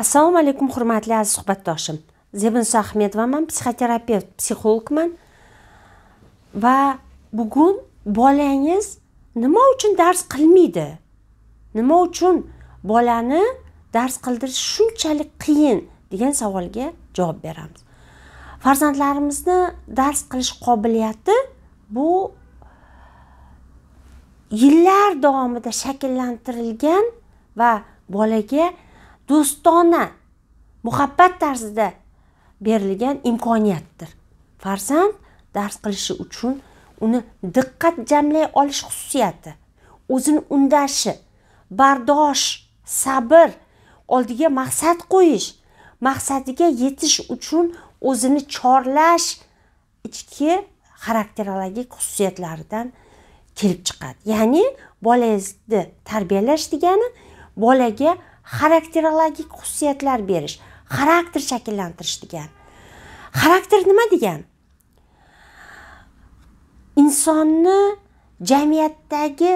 assalomu alaykum hurmatli aziz suhbatdoshim zebinso ahmedovaman psixoterapevt psixologman va bugun bolangiz nima uchun dars qilmaydi nima uchun bolani dars qildirish shunchalik qiyin degan savolga javob beramiz farzandlarimizni dars qilish qobiliyati bu yillar davomida shakllantirilgan va bolaga do'stona muhabbat tarzida berilgan imkoniyatdir farzand dars qilishi uchun uni diqqat jamlay olish xususiyati o'zini undashi bardosh sabr oldiga maqsad qo'yish maqsadiga yetish uchun o'zini chorlash ichki xarakterologik xususiyatlaridan kelib chiqadi ya'ni bolangizni tarbiyalash degani bolaga xarakterologik xususiyatlar berish xarakter shakllantirish degan xarakter nima degan insonni jamiyatdagi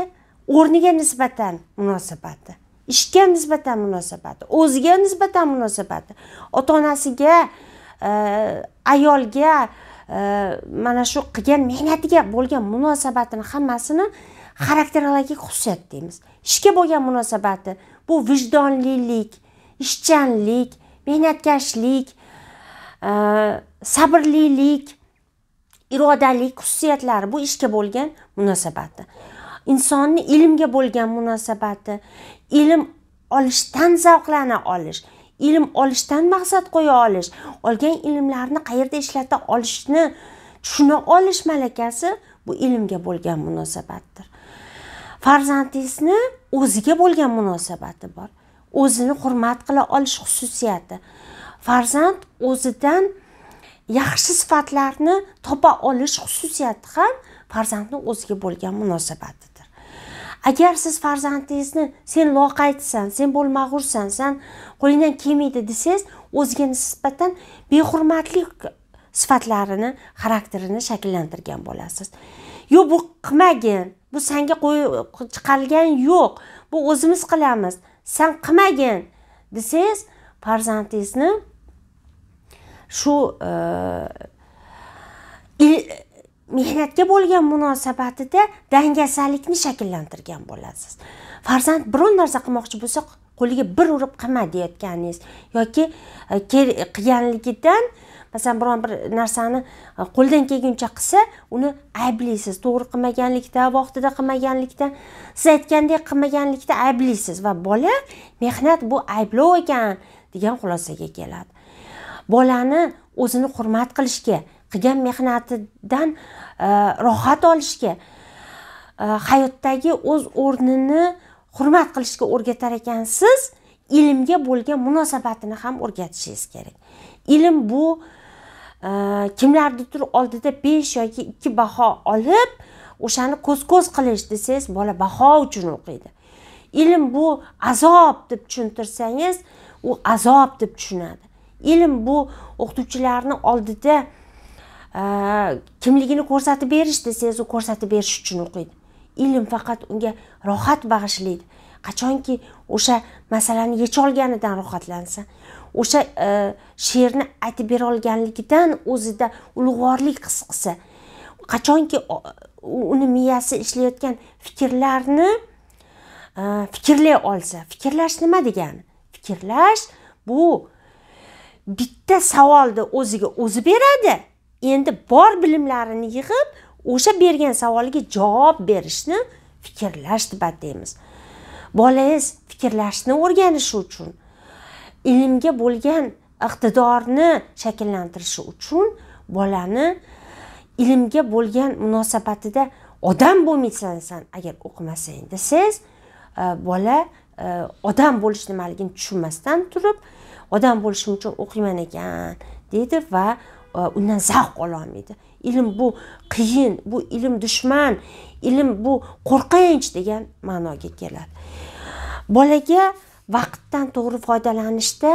o'rniga nisbatan munosabati ishga nisbatan munosabati o'ziga nisbatan munosabati ota onasiga e, ayolga e, mana shu qilgan mehnatiga bo'lgan munosabatini hammasini xarakterologik xususiyat deymiz ishga bo'lgan munosabati bu vijdonlilik ishchanlik mehnatkashlik e, sabrlilik irodalik xususiyatlari bu ishga bo'lgan munosabati insonni ilmga bo'lgan munosabati ilm olishdan zavqlana olish ilm olishdan maqsad qo'ya olish olgan ilmlarni qayerda ishlata olishni tushuna olish malakasi bu ilmga bo'lgan munosabatdir farzandingizni o'ziga bo'lgan munosabati bor o'zini hurmat qila olish xususiyati farzand o'zidan yaxshi sifatlarni topa olish xususiyati ham farzandni o'ziga bo'lgan munosabatidir agar siz farzandingizni sen loqaydsan sen bo'lmag'ursan san qo'lingdan kelmaydi desangiz o'ziga nisbatan behurmatlik sifatlarini xarakterini shakllantirgan bo'lasiz yo'q bu qilmagin bu senga chiqarilgan yo'q bu o'zimiz qilamiz san qilmagin desangiz farzandingizni shu e, mehnatga bo'lgan munosabatida dangasalikni shakllantirgan bo'lasiz farzand biron narsa qilmoqchi bo'lsa qo'liga bir urib qilma deyotganingiz yoki e, qilganligidan e, masalan biron bir narsani e, qo'ldan kelguncha qilsa uni ayblaysiz to'g'ri qilmaganlikda vaqtida qilmaganlikda siz aytgandek qilmaganlikda ayblaysiz va bola mehnat bu ayblov ekan degan xulosaga keladi bolani o'zini hurmat qilishga qilgan mehnatidan e, rohat olishga e, hayotdagi o'z o'rnini hurmat qilishga o'rgatar ekansiz ilmga bo'lgan munosabatini ham o'rgatishingiz kerak ilm bu turib oldida besh yoki ikki baho olib o'shani ko'z ko'z qilish desangiz bola baho uchun o'qiydi ilm bu azob deb tushuntirsangiz u azob deb tushunadi ilm bu o'qituvchilarni oldida kimligini ko'rsatib berish desangiz u ko'rsatib berish uchun o'qiydi ilm faqat unga rohat bag'ishlaydi qachonki o'sha masalani yecholganidan rohatlansa o'sha e, she'rni aytib bera olganligidan o'zida ulug'vorlik his qilsa qachonki uni miyasi ishlayotgan fikrlarni e, fikrlay olsa fikrlash nima degani fikrlash bu bitta savolni o'ziga o'zi beradi endi bor bilimlarini yig'ib o'sha bergan savolga javob berishni fikrlash deb ataymiz bolangiz fikrlashni o'rganishi uchun ilmga bo'lgan iqtidorni shakllantirishi uchun bolani ilmga bo'lgan munosabatida odam bo'lmaysan san agar o'qimasang desangiz e, bola e, odam bo'lish nimaligini tushunmasdan turib odam bo'lishim uchun o'qiyman ekan deydi va e, undan zavq ololmaydi ilm bu qiyin bu ilm dushman ilm bu qo'rqinch degan ma'noga keladi bolaga vaqtdan to'g'ri foydalanishda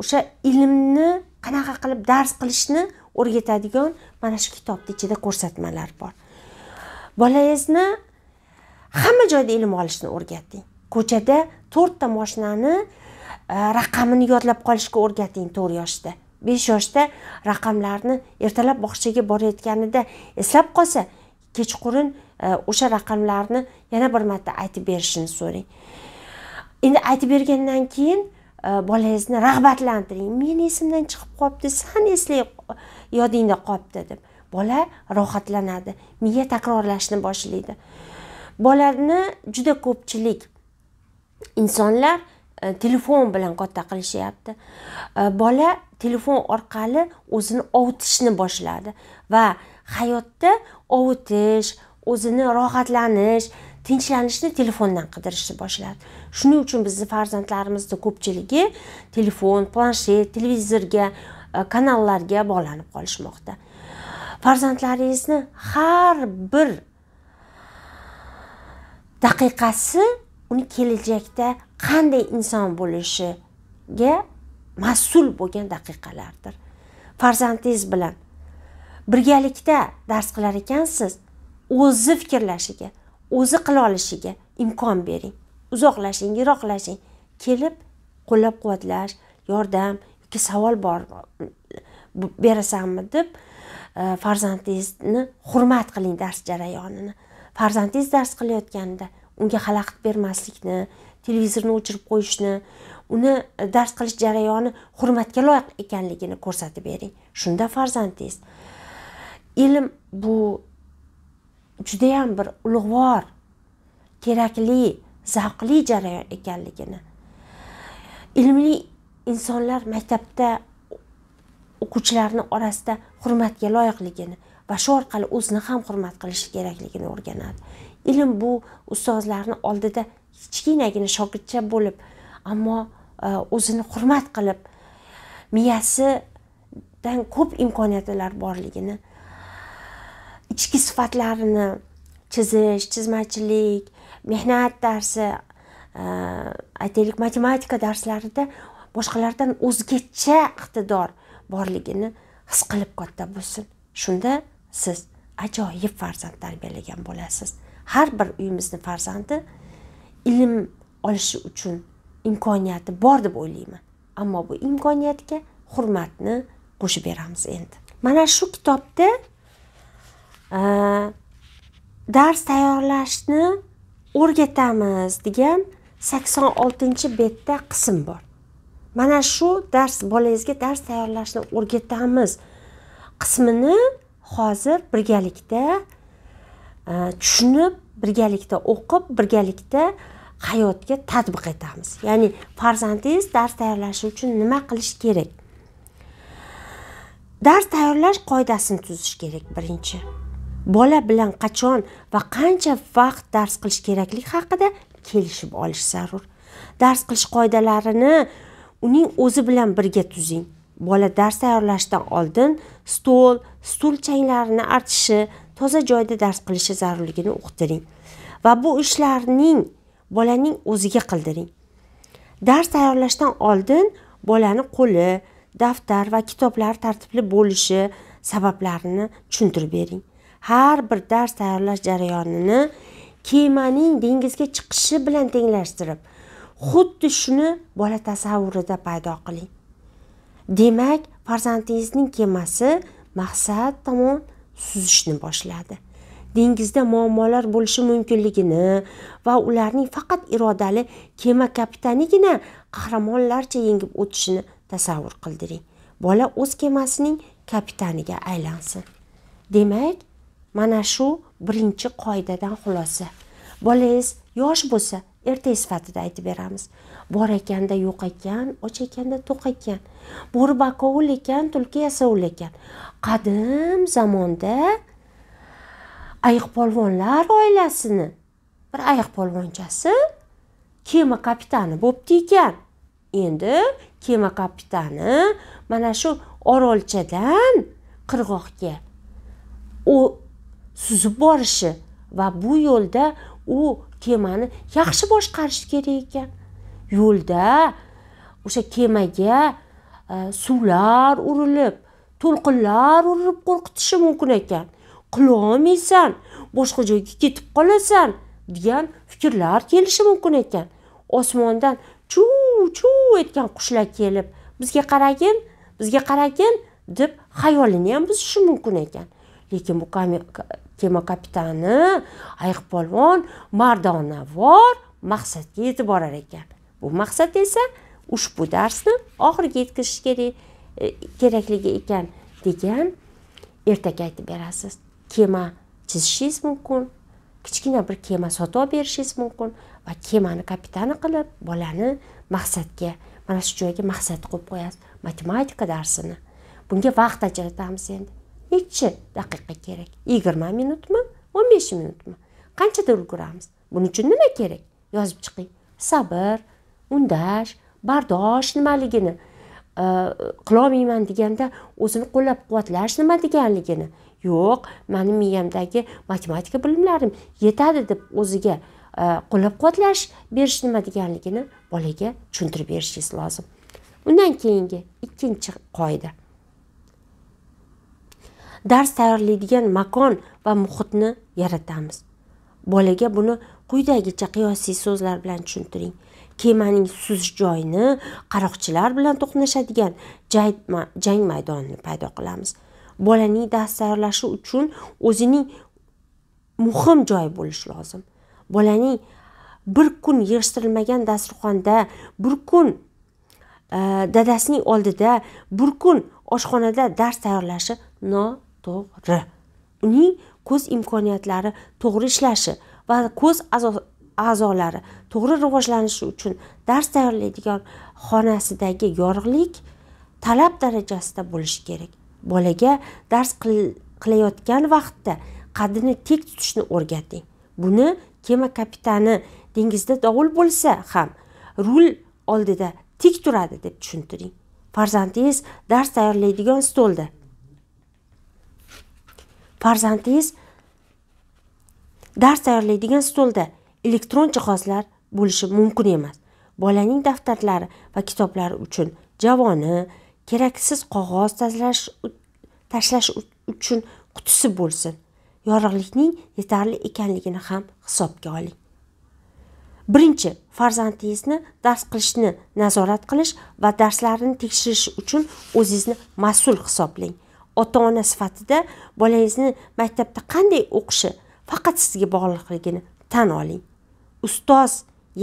o'sha ilmni qanaqa qilib dars qilishni o'rgatadigan mana shu kitobni ichida ko'rsatmalar bor bolangizni hamma joyda ilm olishni o'rgating ko'chada to'rtta moshinani e, raqamini yodlab qolishga o'rgating to'rt yoshda besh yoshda raqamlarni ertalab bog'chaga borayotganida eslab qolsa kechqurun e, o'sha raqamlarni yana bir marta aytib berishini so'rang endi aytib bergandan keyin e, bolangizni rag'batlantiring meni esimdan chiqib qolibdi san eslay yodingda qolibdi deb bola rohatlanadi miya takrorlashni boshlaydi bolani juda ko'pchilik insonlar E, telefon bilan katta qilishyapti e, bola telefon orqali o'zini ovutishni boshladi va hayotda ovutish o'zini rohatlanish tinchlanishni telefondan qidirishni boshladi shuning uchun bizni farzandlarimizni ko'pchiligi telefon planshet televizorga e, kanallarga bog'lanib qolishmoqda farzandlaringizni har bir daqiqasi uni kelajakda qanday inson bo'lishiga mas'ul bo'lgan daqiqalardir farzandingiz bilan birgalikda dars qilar ekansiz o'zi fikrlashiga o'zi qila olishiga imkon bering uzoqlashing yiroqlashing kelib qo'llab quvvatlash yordam yoki savol bor berasanmi deb e, farzandingizni hurmat qiling dars jarayonini farzandingiz dars qilayotganda unga xalaqit bermaslikni televizorni o'chirib qo'yishni uni dars qilish jarayoni hurmatga loyiq ekanligini ko'rsatib bering shunda farzandingiz ilm bu judayam bir ulug'vor kerakli zavqli jarayon ekanligini ilmli insonlar maktabda o'quvchilarni orasida hurmatga loyiqligini va shu orqali o'zini ham hurmat qilishi kerakligini o'rganadi ilm bu ustozlarni oldida kichkinagina shogirdcha bo'lib ammo e, o'zini hurmat qilib miyasidan ko'p imkoniyatlar borligini ichki sifatlarini chizish chizmachilik mehnat darsi e, aytaylik matematika darslarida boshqalardan o'zgacha iqtidor borligini his qilib katta bo'lsin shunda siz ajoyib farzand tarbiyalagan bo'lasiz har bir uyimizni farzandi ilm olishi uchun imkoniyati bor deb o'ylayman ammo bu imkoniyatga hurmatni qo'shib beramiz endi mana shu kitobda e, dars tayyorlashni o'rgatamiz degan sakson oltinchi betda qism bor mana shu dars bolangizga dars tayyorlashni o'rgatamiz qismini hozir birgalikda e, tushunib birgalikda o'qib birgalikda hayotga tatbiq etamiz ya'ni farzandingiz dars tayyorlashi uchun nima qilish kerak dars tayyorlash qoidasini tuzish kerak birinchi bola bilan qachon va qancha vaqt dars qilish kerakligi haqida kelishib olish zarur dars qilish qoidalarini uning o'zi bilan birga tuzing bola dars tayyorlashdan oldin stol stul changlarini artishi toza joyda dars qilishi zarurligini uqtiring va bu ishlarning bolaning o'ziga qildiring dars tayyorlashdan oldin bolani qo'li daftar va kitoblar tartibli bo'lishi sabablarini tushuntirib bering har bir dars tayyorlash jarayonini kemaning dengizga chiqishi bilan tenglashtirib xuddi shuni bola tasavvurida paydo qiling demak farzandingizning kemasi maqsad tomon suzishni boshladi dengizda muammolar bo'lishi mumkinligini va ularning faqat irodali kema kapitanigina qahramonlarcha yengib o'tishini tasavvur qildiring bola o'z kemasining kapitaniga aylansin demak mana shu birinchi qoidadan xulosa bolangiz yosh bo'lsa ertak sifatida aytib beramiz bor ekanda yo'q ekan och ekanda to'q ekan bo'ri bakovul ekan tulki yasovul ekan qadim zamonda ayiqpolvonlar oilasini bir ayiqpolvonchasi kema kapitani bo'pti ekan endi kema kapitani mana shu orolchadan qirg'oqga u suzib borishi va bu yo'lda u kemani yaxshi boshqarishi kerak ekan yo'lda o'sha kemaga e, suvlar urilib to'lqinlar urilib qo'rqitishi mumkin ekan qila olmaysan boshqa joyga ketib qolasan degan fikrlar kelishi mumkin ekan osmondan chu chu etgan qushlar kelib bizga qaragin bizga qaragin deb xayolini ham buzishi mumkin ekan lekin bu kema kapitani ayiqpolvon mardonavor maqsadga yetib borar ekan bu maqsad esa ushbu darsni oxiriga yetkazish e, kerakligi ekan degan ertak aytib berasiz kema chizishingiz mumkin kichkina bir kema sotib olib berishingiz mumkin va kemani kapitani qilib bolani maqsadga mana shu joyga maqsad qo'yib qo'yasiz matematika darsini bunga vaqt ajratamiz endi nechi daqiqa kerak yigirma minutmi o'n besh minutmi qanchada ulguramiz buning uchun nima kerak yozib chiqing sabr undash bardosh nimaligini e, qilolmayman deganda o'zini qo'llab quvvatlash nima deganligini yo'q mani miyamdagi matematika bilimlarim yetadi deb o'ziga e, qo'llab quvvatlash berish nima deganligini bolaga tushuntirib berishingiz lozim undan keyingi ikkinchi qoida dars tayyorlaydigan makon va muhitni yaratamiz bolaga buni quyidagicha qiyosiy so'zlar bilan tushuntiring kemaning suzish joyini qaroqchilar bilan to'qnashadigan jang maydonini paydo qilamiz bolaning dars tayyorlashi uchun o'zining muhim joyi bo'lishi lozim bolaning bir kun yig'ishtirilmagan dasturxonda bir kun e, dadasining oldida bir kun oshxonada dars tayyorlashi noto'g'ri uning ko'z imkoniyatlari to'g'ri ishlashi va ko'z a'zolari to'g'ri rivojlanishi uchun dars tayyorlaydigan xonasidagi yorug'lik talab darajasida bo'lishi kerak bolaga dars qilayotgan vaqtda qadini tek tutishni o'rgating buni kema kapitani dengizda dovul bo'lsa ham rul oldida tik turadi deb tushuntiring farzandingiz dars tayyorlaydigan stolda farzandingiz dars tayyorlaydigan stolda elektron jihozlar bo'lishi mumkin emas bolaning daftarlari va kitoblari uchun javoni keraksiz qog'oz tashlash tashlash uchun qutisi bo'lsin yorug'likning yetarli ekanligini ham hisobga oling birinchi farzandingizni dars qilishni nazorat qilish va darslarini tekshirish uchun o'zingizni mas'ul hisoblang ota ona sifatida bolangizni maktabda qanday o'qishi faqat sizga bog'liqligini tan oling ustoz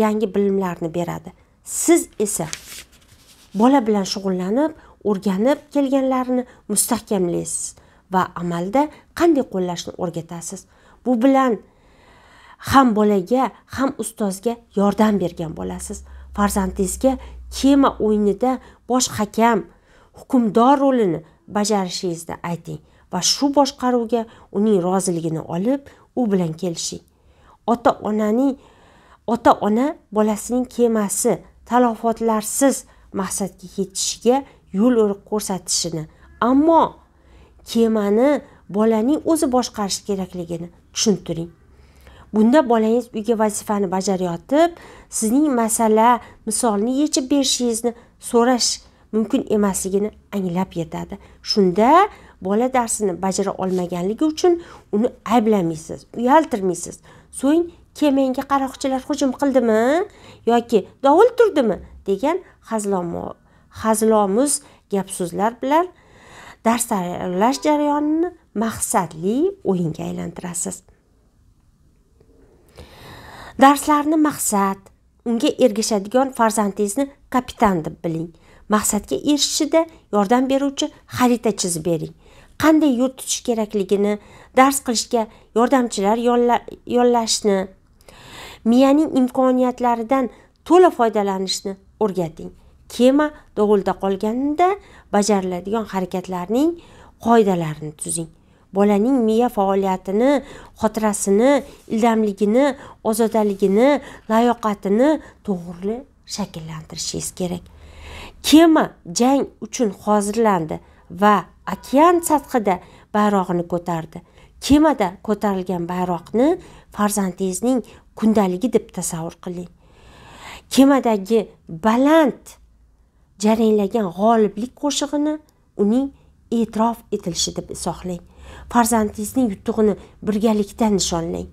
yangi bilimlarni beradi siz esa bola bilan shug'ullanib o'rganib kelganlarini mustahkamlaysiz va amalda qanday qo'llashni o'rgatasiz bu bilan ham bolaga ham ustozga yordam bergan bo'lasiz farzandingizga kema o'yinida bosh hakam hukmdor rolini bajarishingizni ayting va shu boshqaruvga uning roziligini olib u bilan kelishing ota onaning ota ona bolasining kemasi talofotlarsiz maqsadga yetishiga yo'l urib ko'rsatishini ammo kemani bolaning o'zi boshqarishi kerakligini tushuntiring bunda bolangiz uyga vazifani bajarayotib sizning masala misolni yechib berishingizni so'rash mumkin emasligini anglab yetadi shunda bola darsini bajara olmaganligi uchun uni ayblamaysiz uyaltirmaysiz so'ng kemangga qaroqchilar hujum qildimi yoki dovul turdimi degan hazilomo hazilomuz gap so'zlar bilan dars tayyorlash jarayonini maqsadli o'yinga aylantirasiz darslarni maqsad unga ergashadigan farzandingizni kapitan deb biling maqsadga erishishida yordam beruvchi xarita chizib bering qanday yo'l tutish kerakligini dars qilishga yordamchilar yollashni miyaning imkoniyatlaridan to'la foydalanishni o'rgating kema dovulda qolganida bajariladigan harakatlarning qoidalarini tuzing bolaning miya faoliyatini xotirasini ildamligini ozodaligini layoqatini to'g'ri shakllantirishingiz kerak kema jang uchun hozirlandi va okean sathida bayrog'ini ko'tardi kemada ko'tarilgan bayroqni farzandingizning kundaligi deb tasavvur qiling kemadagi baland jaranglagan g'oliblik qo'shig'ini uning e'tirof etilishi deb izohlang farzandingizning yutug'ini birgalikda nishonlang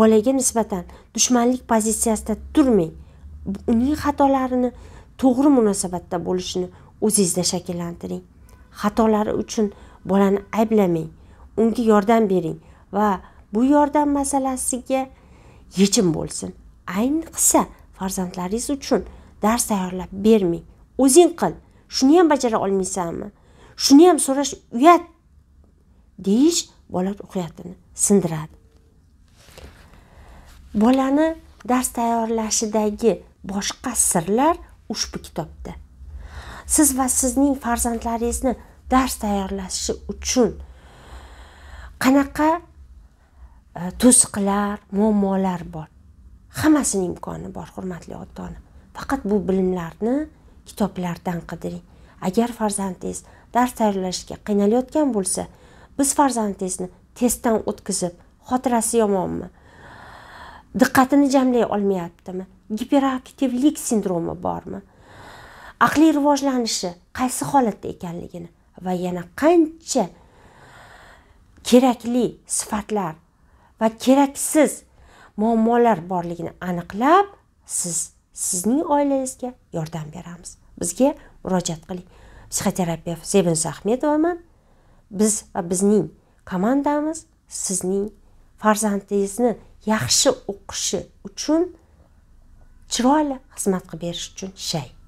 bolaga nisbatan dushmanlik pozitsiyasida turmang uning xatolarini to'g'ri munosabatda bo'lishini o'zingizda shakllantiring xatolari uchun bolani ayblamang unga yordam bering va bu yordam masalasiga yechim bo'lsin ayniqsa farzandlaringiz uchun dars tayyorlab bermang o'zing qil shuni ham bajara olmaysanmi shuni ham so'rash uyat deyish bola ruhiyatini sindiradi bolani dars tayyorlashidagi boshqa sirlar ushbu kitobda siz va sizning farzandlaringizni dars tayyorlashi uchun qanaqa e, to'siqlar muammolar bor hammasini imkoni bor hurmatli ota ona faqat bu bilimlarni kitoblardan qidiring agar farzandingiz dars tayyorlashga qiynalayotgan bo'lsa biz farzandingizni testdan o'tkazib xotirasi yomonmi diqqatini jamlay olmayaptimi giperaktivlik sindromi bormi aqliy rivojlanishi qaysi holatda ekanligini va yana qancha kerakli sifatlar va keraksiz muammolar borligini aniqlab siz sizning oilangizga yordam beramiz bizga murojaat qiling psixoterapevt sevinsa ahmedovaman biz va bizning komandamiz sizning farzandingizni yaxshi o'qishi uchun chiroyli xizmat qilib berish uchun shay